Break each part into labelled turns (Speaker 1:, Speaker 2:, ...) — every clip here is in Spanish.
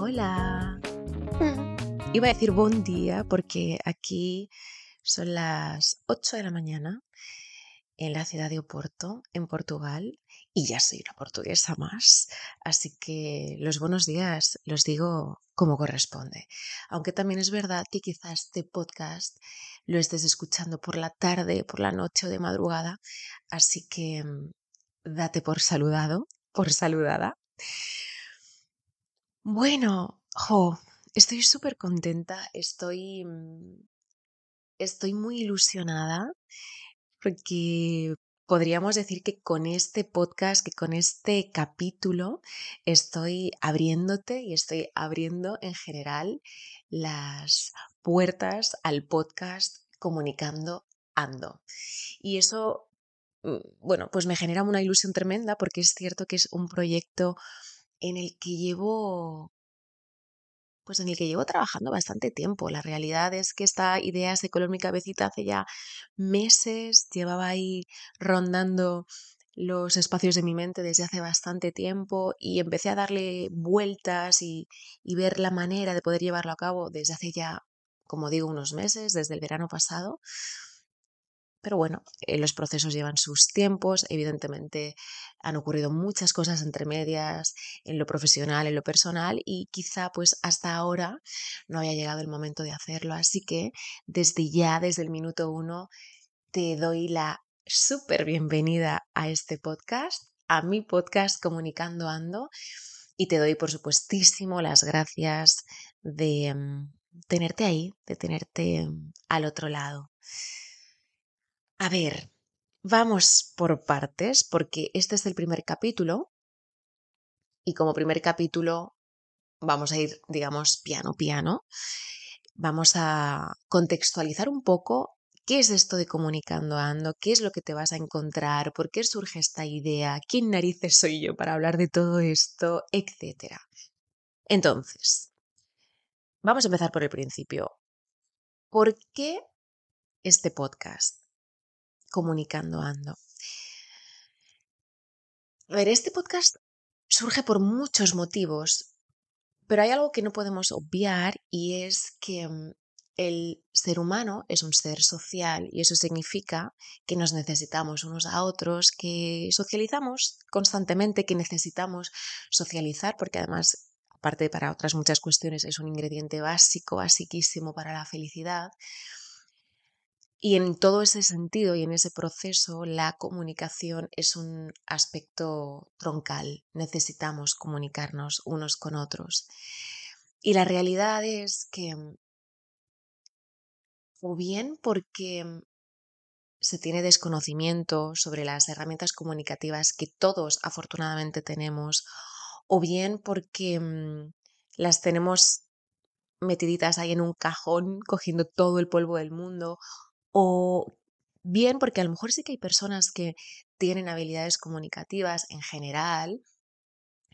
Speaker 1: Hola. Mm. Iba a decir buen día porque aquí son las 8 de la mañana en la ciudad de Oporto, en Portugal, y ya soy una portuguesa más, así que los buenos días los digo como corresponde. Aunque también es verdad que quizás este podcast lo estés escuchando por la tarde, por la noche o de madrugada, así que mm, date por saludado, por saludada. Bueno, jo, estoy súper contenta, estoy, mm, estoy muy ilusionada porque podríamos decir que con este podcast, que con este capítulo, estoy abriéndote y estoy abriendo en general las puertas al podcast comunicando ando. Y eso, mm, bueno, pues me genera una ilusión tremenda porque es cierto que es un proyecto en el que llevo pues en el que llevo trabajando bastante tiempo. La realidad es que esta idea se coló en mi cabecita hace ya meses, llevaba ahí rondando los espacios de mi mente desde hace bastante tiempo y empecé a darle vueltas y, y ver la manera de poder llevarlo a cabo desde hace ya, como digo, unos meses, desde el verano pasado. Pero bueno, eh, los procesos llevan sus tiempos, evidentemente han ocurrido muchas cosas entre medias en lo profesional, en lo personal y quizá pues hasta ahora no haya llegado el momento de hacerlo. Así que desde ya, desde el minuto uno, te doy la súper bienvenida a este podcast, a mi podcast Comunicando Ando y te doy por supuestísimo las gracias de mm, tenerte ahí, de tenerte mm, al otro lado. A ver, vamos por partes porque este es el primer capítulo y como primer capítulo vamos a ir, digamos, piano piano. Vamos a contextualizar un poco qué es esto de comunicando ando, qué es lo que te vas a encontrar, por qué surge esta idea, quién narices soy yo para hablar de todo esto, etc. Entonces, vamos a empezar por el principio. ¿Por qué este podcast? comunicando ando. ver, este podcast surge por muchos motivos, pero hay algo que no podemos obviar y es que mm, el ser humano es un ser social y eso significa que nos necesitamos unos a otros, que socializamos constantemente, que necesitamos socializar porque además, aparte para otras muchas cuestiones, es un ingrediente básico, basiquísimo para la felicidad. Y en todo ese sentido y en ese proceso, la comunicación es un aspecto troncal. Necesitamos comunicarnos unos con otros. Y la realidad es que, mm, o bien porque mm, se tiene desconocimiento sobre las herramientas comunicativas que todos afortunadamente tenemos, o bien porque mm, las tenemos metiditas ahí en un cajón cogiendo todo el polvo del mundo, o bien porque a lo mejor sí que hay personas que tienen habilidades comunicativas en general,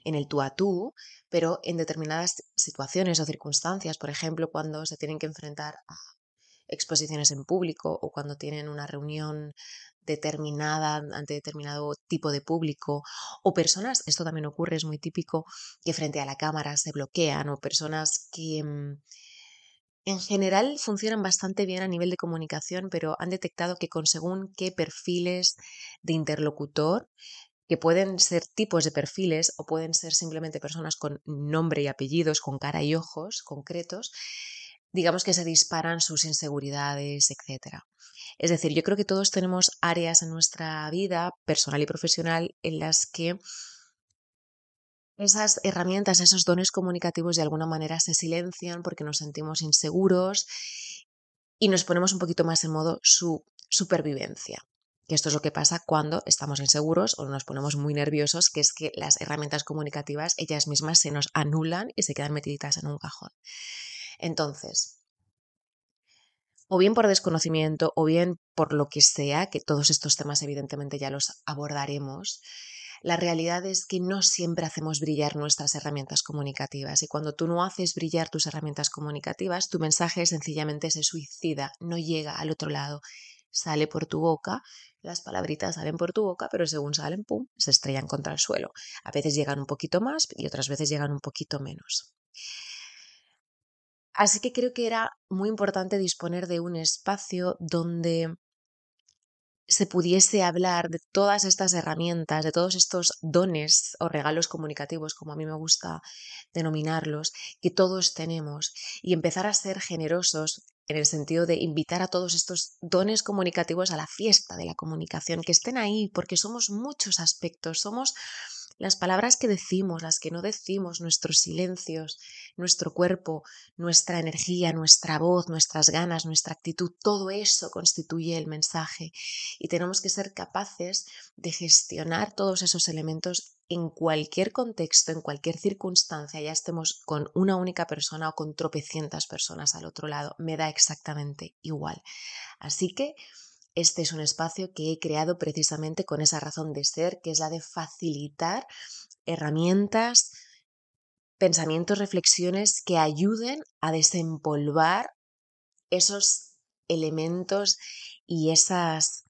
Speaker 1: en el tú a tú, pero en determinadas situaciones o circunstancias, por ejemplo, cuando se tienen que enfrentar a exposiciones en público o cuando tienen una reunión determinada ante determinado tipo de público o personas, esto también ocurre, es muy típico, que frente a la cámara se bloquean o personas que mm, en general funcionan bastante bien a nivel de comunicación, pero han detectado que con según qué perfiles de interlocutor, que pueden ser tipos de perfiles o pueden ser simplemente personas con nombre y apellidos, con cara y ojos concretos, digamos que se disparan sus inseguridades, etc. Es decir, yo creo que todos tenemos áreas en nuestra vida personal y profesional en las que esas herramientas, esos dones comunicativos de alguna manera se silencian porque nos sentimos inseguros y nos ponemos un poquito más en modo su supervivencia. Que esto es lo que pasa cuando estamos inseguros o nos ponemos muy nerviosos, que es que las herramientas comunicativas ellas mismas se nos anulan y se quedan metiditas en un cajón. Entonces, o bien por desconocimiento o bien por lo que sea, que todos estos temas evidentemente ya los abordaremos, la realidad es que no siempre hacemos brillar nuestras herramientas comunicativas y cuando tú no haces brillar tus herramientas comunicativas, tu mensaje sencillamente se suicida, no llega al otro lado, sale por tu boca, las palabritas salen por tu boca, pero según salen, ¡pum!, se estrellan contra el suelo. A veces llegan un poquito más y otras veces llegan un poquito menos. Así que creo que era muy importante disponer de un espacio donde se pudiese hablar de todas estas herramientas, de todos estos dones o regalos comunicativos, como a mí me gusta denominarlos, que todos tenemos, y empezar a ser generosos en el sentido de invitar a todos estos dones comunicativos a la fiesta de la comunicación, que estén ahí, porque somos muchos aspectos, somos las palabras que decimos, las que no decimos, nuestros silencios, nuestro cuerpo, nuestra energía, nuestra voz, nuestras ganas, nuestra actitud, todo eso constituye el mensaje. Y tenemos que ser capaces de gestionar todos esos elementos en cualquier contexto, en cualquier circunstancia, ya estemos con una única persona o con tropecientas personas al otro lado, me da exactamente igual. Así que este es un espacio que he creado precisamente con esa razón de ser, que es la de facilitar herramientas, pensamientos, reflexiones que ayuden a desempolvar esos elementos y esas,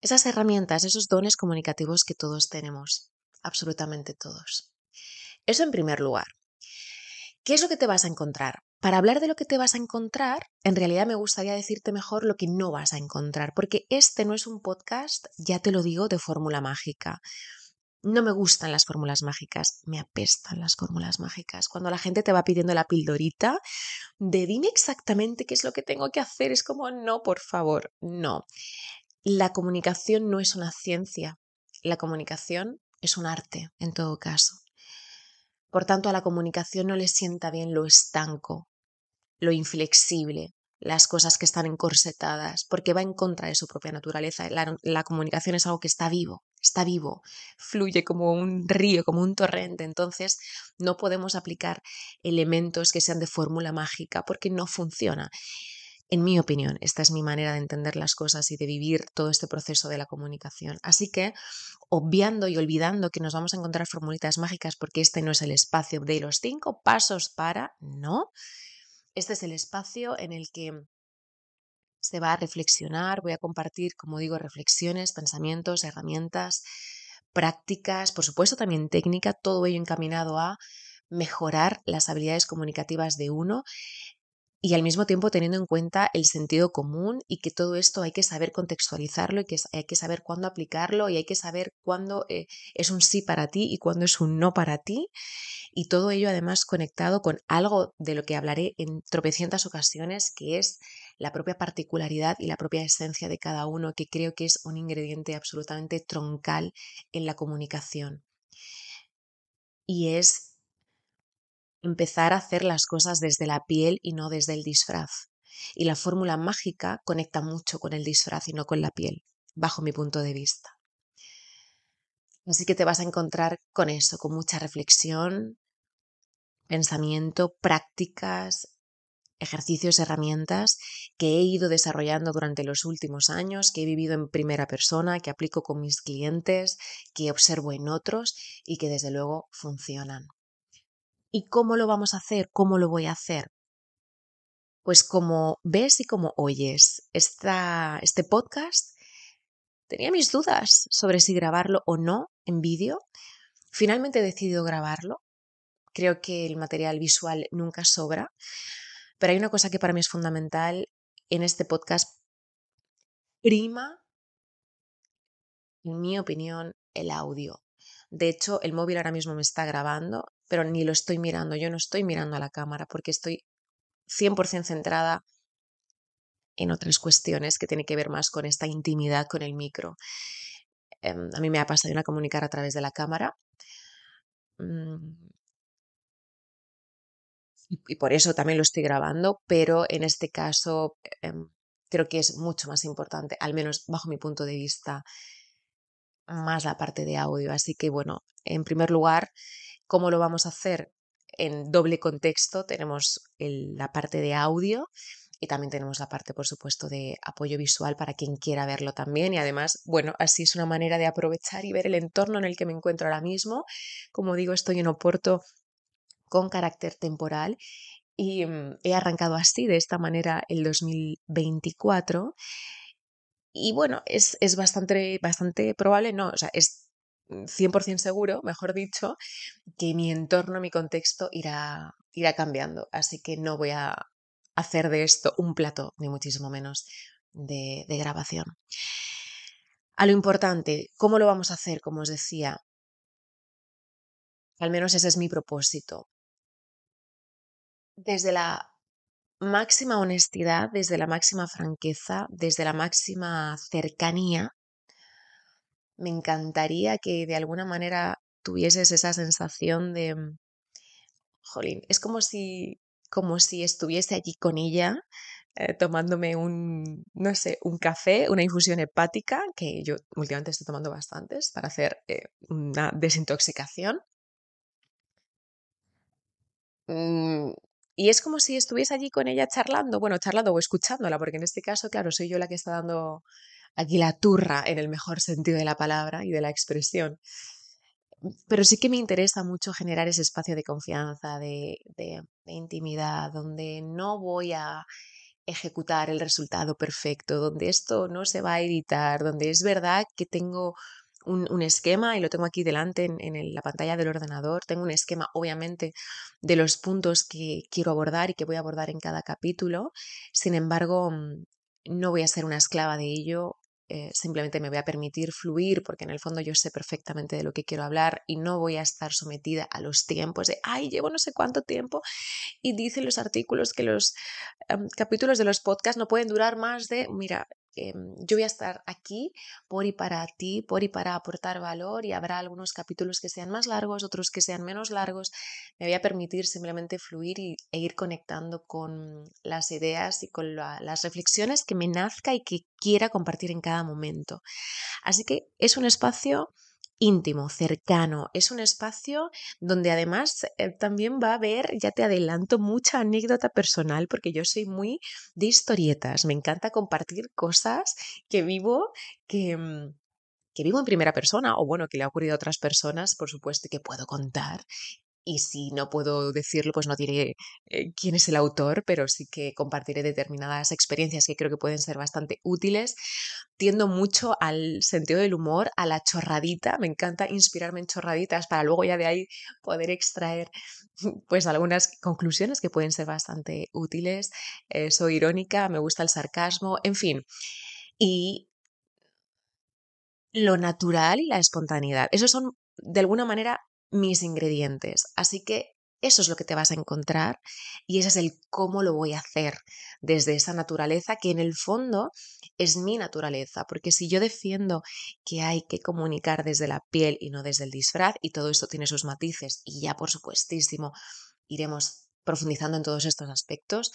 Speaker 1: esas herramientas, esos dones comunicativos que todos tenemos, absolutamente todos. Eso en primer lugar. ¿Qué es lo que te vas a encontrar? Para hablar de lo que te vas a encontrar, en realidad me gustaría decirte mejor lo que no vas a encontrar, porque este no es un podcast, ya te lo digo, de fórmula mágica. No me gustan las fórmulas mágicas, me apestan las fórmulas mágicas. Cuando la gente te va pidiendo la pildorita de dime exactamente qué es lo que tengo que hacer, es como no, por favor, no. La comunicación no es una ciencia, la comunicación es un arte en todo caso. Por tanto, a la comunicación no le sienta bien lo estanco, lo inflexible, las cosas que están encorsetadas, porque va en contra de su propia naturaleza. La, comunicación es algo que está vivo, está vivo, fluye como un río, como un torrente. Entonces, no podemos aplicar elementos que sean de fórmula mágica porque no funciona. En mi opinión, esta es mi manera de entender las cosas y de vivir todo este proceso de la comunicación. Así que, obviando y olvidando que nos vamos a encontrar formulitas mágicas porque este no es el espacio de los cinco pasos para, no, este es el espacio en el que se va a reflexionar, voy a compartir, como digo, reflexiones, pensamientos, herramientas, prácticas, por supuesto también técnica, todo ello encaminado a mejorar las habilidades comunicativas de uno y al mismo tiempo teniendo en cuenta el sentido común y que todo esto hay que saber contextualizarlo y que hay que saber cuándo aplicarlo y hay que saber cuándo eh, es un sí para ti y cuándo es un no para ti. Y todo ello además conectado con algo de lo que hablaré en tropecientas ocasiones, que es la propia particularidad y la propia esencia de cada uno, que creo que es un ingrediente absolutamente troncal en la comunicación. Y es empezar a hacer las cosas desde la piel y no desde el disfraz. Y la fórmula mágica conecta mucho con el disfraz y no con la piel, bajo mi punto de vista. Así que te vas a encontrar con eso, con mucha reflexión, pensamiento, prácticas, ejercicios, herramientas que he ido desarrollando durante los últimos años, que he vivido en primera persona, que aplico con mis clientes, que observo en otros y que desde luego funcionan. ¿Y cómo lo vamos a hacer? ¿Cómo lo voy a hacer? Pues como ves y como oyes, este podcast tenía mis dudas sobre si grabarlo o no en vídeo. Finalmente he decidido grabarlo. Creo que el material visual nunca sobra. Pero hay una cosa que para mí es fundamental en este podcast. Prima, en mi opinión, el audio. De hecho, el móvil ahora mismo me está grabando pero ni lo estoy mirando, yo no estoy mirando a la cámara porque estoy 100% centrada en otras cuestiones que tienen que ver más con esta intimidad con el micro. Em, a mí me ha pasado una comunicar a través de la cámara. Mm. Y por eso también lo estoy grabando, pero en este caso em, creo que es mucho más importante, al menos bajo mi punto de vista, más la parte de audio. Así que bueno, en primer lugar, ¿Cómo lo vamos a hacer? En doble contexto tenemos la parte de audio y también tenemos la parte, por supuesto, de apoyo visual para quien quiera verlo también. Y además, bueno, así es una manera de aprovechar y ver el entorno en el que me encuentro ahora mismo. Como digo, estoy en Oporto con carácter temporal y mm, he arrancado así, de esta manera, el 2024. Y bueno, es, es bastante, bastante probable, no, o sea, es 100% mm, seguro, mejor dicho, que mi entorno, mi contexto irá, irá cambiando. Así que no voy a hacer de esto un plato, ni muchísimo menos de grabación. A lo importante, ¿cómo lo vamos a hacer? Como os decía, al menos ese es mi propósito. Desde la máxima honestidad, desde la máxima franqueza, desde la máxima cercanía, me encantaría que de alguna manera tuvieses esa sensación de, mm, jolín, es como si, como si estuviese allí con ella eh, tomándome un, no sé, un café, una infusión hepática, que yo últimamente estoy tomando bastantes para hacer eh, una desintoxicación. Mm, y es como si estuviese allí con ella charlando, bueno, charlando o escuchándola, porque en este caso, claro, soy yo la que está dando aquí la turra en el mejor sentido de la palabra y de la expresión. Pero sí que me interesa mucho generar ese espacio de confianza, de, intimidad, donde no voy a ejecutar el resultado perfecto, donde esto no se va a editar, donde es verdad que tengo un, esquema y lo tengo aquí delante en, la pantalla del ordenador. Tengo un esquema, obviamente, de los puntos que quiero abordar y que voy a abordar en cada capítulo. Sin embargo, mm, no voy a ser una esclava de ello eh, simplemente me voy a permitir fluir porque en el fondo yo sé perfectamente de lo que quiero hablar y no voy a estar sometida a los tiempos de, ay, llevo no sé cuánto tiempo y dicen los artículos que los em, capítulos de los podcasts no pueden durar más de, mira, Mm, yo voy a estar aquí por y para ti, por y para aportar valor y habrá algunos capítulos que sean más largos, otros que sean menos largos. Me voy a permitir simplemente fluir e ir conectando con las ideas y con las reflexiones que me nazca y que quiera compartir en cada momento. Así que es un espacio íntimo, cercano. Es un espacio donde además eh, también va a haber, ya te adelanto, mucha anécdota personal porque yo soy muy de historietas. Me encanta compartir cosas que vivo, que, mm, que vivo en primera persona o bueno, que le ha ocurrido a otras personas, por supuesto, que puedo contar y si no puedo decirlo, pues no diré eh, quién es el autor, pero sí que compartiré determinadas experiencias que creo que pueden ser bastante útiles. Tiendo mucho al sentido del humor, a la chorradita, me encanta inspirarme en chorraditas para luego ya de ahí poder extraer pues algunas conclusiones que pueden ser bastante útiles. Eh, soy irónica, me gusta el sarcasmo, en fin. Y lo natural y la espontaneidad. Esos son de alguna manera mis ingredientes. Así que eso es lo que te vas a encontrar y ese es el cómo lo voy a hacer desde esa naturaleza que en el fondo es mi naturaleza, porque si yo defiendo que hay que comunicar desde la piel y no desde el disfraz y todo esto tiene sus matices y ya por supuestísimo iremos profundizando en todos estos aspectos,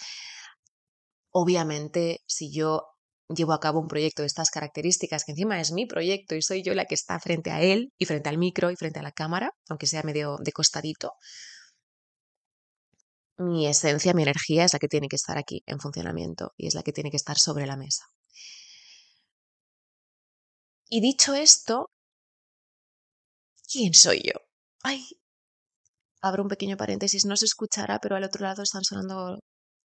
Speaker 1: obviamente si yo llevo a cabo un proyecto de estas características, que encima es mi proyecto y soy yo la que está frente a él y frente al micro y frente a la cámara, aunque sea medio de costadito, mi esencia, mi energía es la que tiene que estar aquí en funcionamiento y es la que tiene que estar sobre la mesa. Y dicho esto, ¿quién soy yo? Ay, abro un pequeño paréntesis, no se escuchará, pero al otro lado están sonando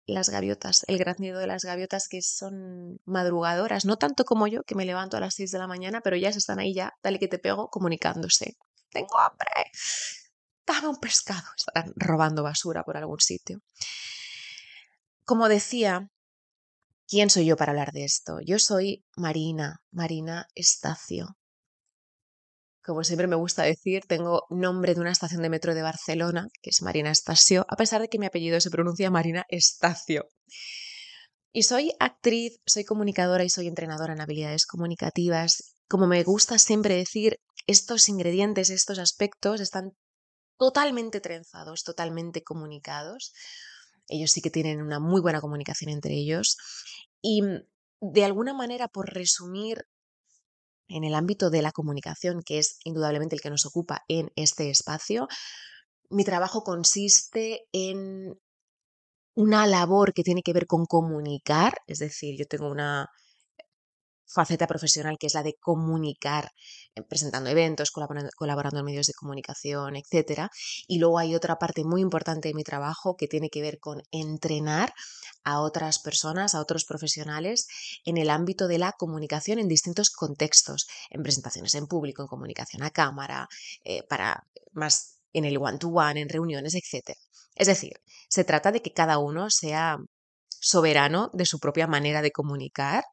Speaker 1: las gaviotas, el gran graznido de las gaviotas que son madrugadoras, no tanto como yo, que me levanto a las 6 de la mañana, pero se están ahí ya, dale que te pego, comunicándose. Tengo hambre, dame un pescado. Estarán robando basura por algún sitio. Como decía, ¿quién soy yo para hablar de esto? Yo soy Marina, Marina Estacio, como siempre me gusta decir, tengo nombre de una estación de metro de Barcelona, que es Marina Estacio, a pesar de que mi apellido se pronuncia Marina Estacio. Y soy actriz, soy comunicadora y soy entrenadora en habilidades comunicativas. Como me gusta siempre decir, estos ingredientes, estos aspectos están totalmente trenzados, totalmente comunicados. Ellos sí que tienen una muy buena comunicación entre ellos. Y mm, de alguna manera, por resumir en el ámbito de la comunicación, que es indudablemente el que nos ocupa en este espacio, mi trabajo consiste en una labor que tiene que ver con comunicar, es decir, yo tengo una faceta profesional que es la de comunicar, eh, presentando eventos, colaborando, en medios de comunicación, etc. Y luego hay otra parte muy importante de mi trabajo que tiene que ver con entrenar a otras personas, a otros profesionales en el ámbito de la comunicación en distintos contextos, en presentaciones en público, en comunicación a cámara, eh, para más en el one-to-one, one, en reuniones, etc. Es decir, se trata de que cada uno sea soberano de su propia manera de comunicar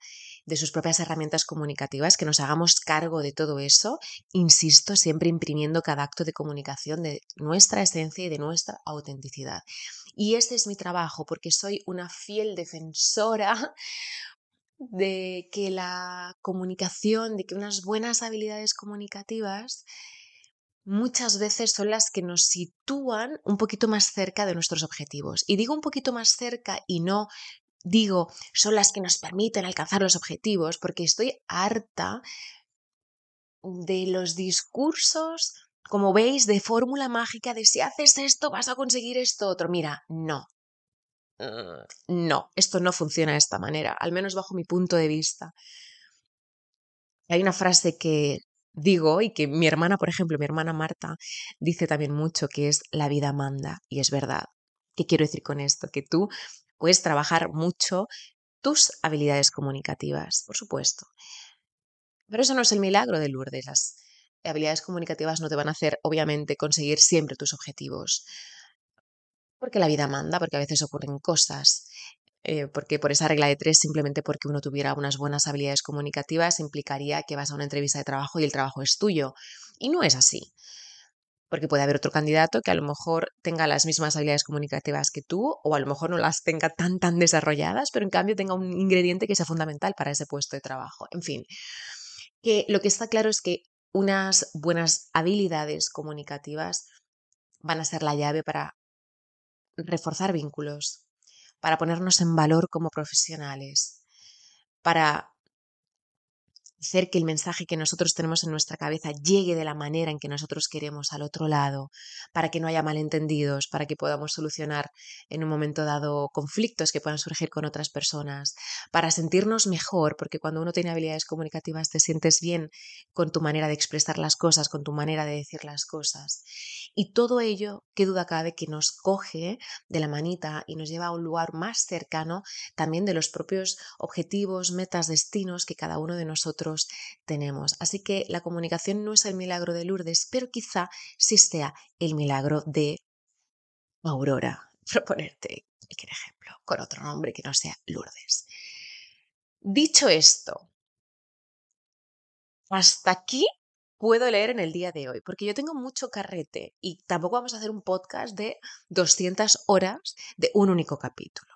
Speaker 1: de sus propias herramientas comunicativas, que nos hagamos cargo de todo eso, insisto, siempre imprimiendo cada acto de comunicación de nuestra esencia y de nuestra autenticidad. Y este es mi trabajo, porque soy una fiel defensora de que la comunicación, de que unas buenas habilidades comunicativas muchas veces son las que nos sitúan un poquito más cerca de nuestros objetivos. Y digo un poquito más cerca y no digo son las que nos permiten alcanzar los objetivos, porque estoy harta de los discursos, como veis, de fórmula mágica de si haces esto vas a conseguir esto otro. Mira, no. Mm, no, esto no funciona de esta manera, al menos bajo mi punto de vista. Hay una frase que digo y que mi hermana, por ejemplo, mi hermana Marta, dice también mucho, que es la vida manda, y es verdad. ¿Qué quiero decir con esto? Que tú puedes trabajar mucho tus habilidades comunicativas, por supuesto. Pero eso no es el milagro de Lourdes. Las habilidades comunicativas no te van a hacer, obviamente, conseguir siempre tus objetivos. Porque la vida manda, porque a veces ocurren cosas. Eh, porque por esa regla de tres, simplemente porque uno tuviera unas buenas habilidades comunicativas, implicaría que vas a una entrevista de trabajo y el trabajo es tuyo. Y no es así porque puede haber otro candidato que a lo mejor tenga las mismas habilidades comunicativas que tú o a lo mejor no las tenga tan tan desarrolladas, pero en cambio tenga un ingrediente que sea fundamental para ese puesto de trabajo. En fin, que lo que está claro es que unas buenas habilidades comunicativas van a ser la llave para reforzar vínculos, para ponernos en valor como profesionales, para hacer que el mensaje que nosotros tenemos en nuestra cabeza llegue de la manera en que nosotros queremos al otro lado, para que no haya malentendidos, para que podamos solucionar en un momento dado conflictos que puedan surgir con otras personas, para sentirnos mejor, porque cuando uno tiene habilidades comunicativas te sientes bien con tu manera de expresar las cosas, con tu manera de decir las cosas. Y todo ello, qué duda cabe, que nos coge de la manita y nos lleva a un lugar más cercano también de los propios objetivos, metas, destinos que cada uno de nosotros tenemos. Así que la comunicación no es el milagro de Lourdes, pero quizá sí sea el milagro de Aurora. Proponerte cualquier ejemplo con otro nombre que no sea Lourdes. Dicho esto, hasta aquí puedo leer en el día de hoy, porque yo tengo mucho carrete y tampoco vamos a hacer un podcast de 200 horas de un único capítulo.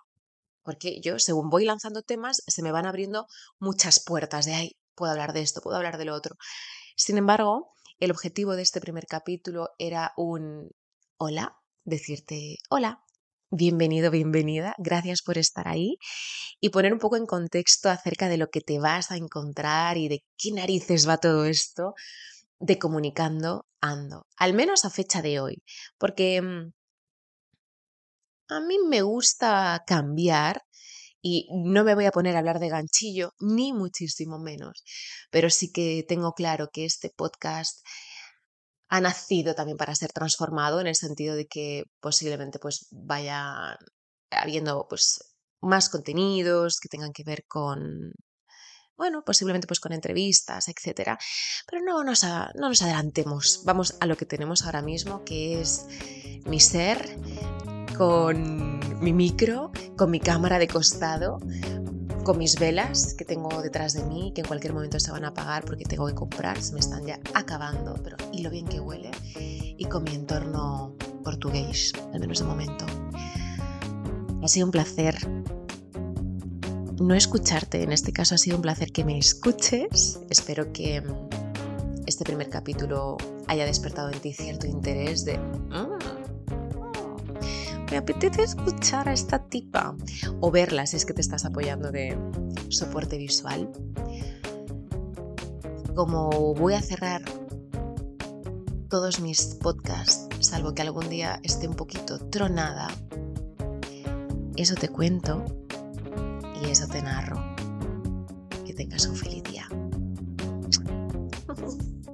Speaker 1: Porque yo, según voy lanzando temas, se me van abriendo muchas puertas de ahí puedo hablar de esto, puedo hablar de lo otro. Sin embargo, el objetivo de este primer capítulo era un hola, decirte hola, bienvenido, bienvenida, gracias por estar ahí y poner un poco en contexto acerca de lo que te vas a encontrar y de qué narices va todo esto de comunicando ando, al menos a fecha de hoy, porque mm, a mí me gusta cambiar y no me voy a poner a hablar de ganchillo, ni muchísimo menos, pero sí que tengo claro que este podcast ha nacido también para ser transformado en el sentido de que posiblemente pues vaya habiendo pues más contenidos que tengan que ver con bueno, posiblemente pues con entrevistas, etcétera, pero no no nos adelantemos. Vamos a lo que tenemos ahora mismo, que es mi ser, con mi micro, con mi cámara de costado, con mis velas que tengo detrás de mí, que en cualquier momento se van a apagar porque tengo que comprar, se me están ya acabando, pero y lo bien que huele, y con mi entorno portugués, al menos de momento. Ha sido un placer no escucharte, en este caso ha sido un placer que me escuches, espero que este primer capítulo haya despertado en ti cierto interés de... ¿eh? me apetece escuchar a esta tipa o verla si es que te estás apoyando de soporte visual. Como voy a cerrar todos mis podcasts, salvo que algún día esté un poquito tronada, eso te cuento y eso te narro. Que tengas un feliz día.